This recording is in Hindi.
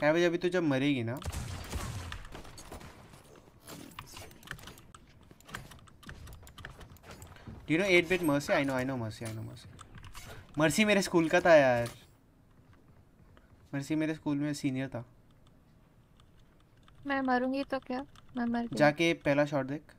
कैबेज अभी तो जब मरेगी ना डी नो एट बेट mercy I know I know mercy I know mercy mercy मेरे स्कूल का था यार मर्सी मेरे स्कूल में सीनियर था मैं मरूंगी तो क्या मैं मर जाके पहला शॉट देख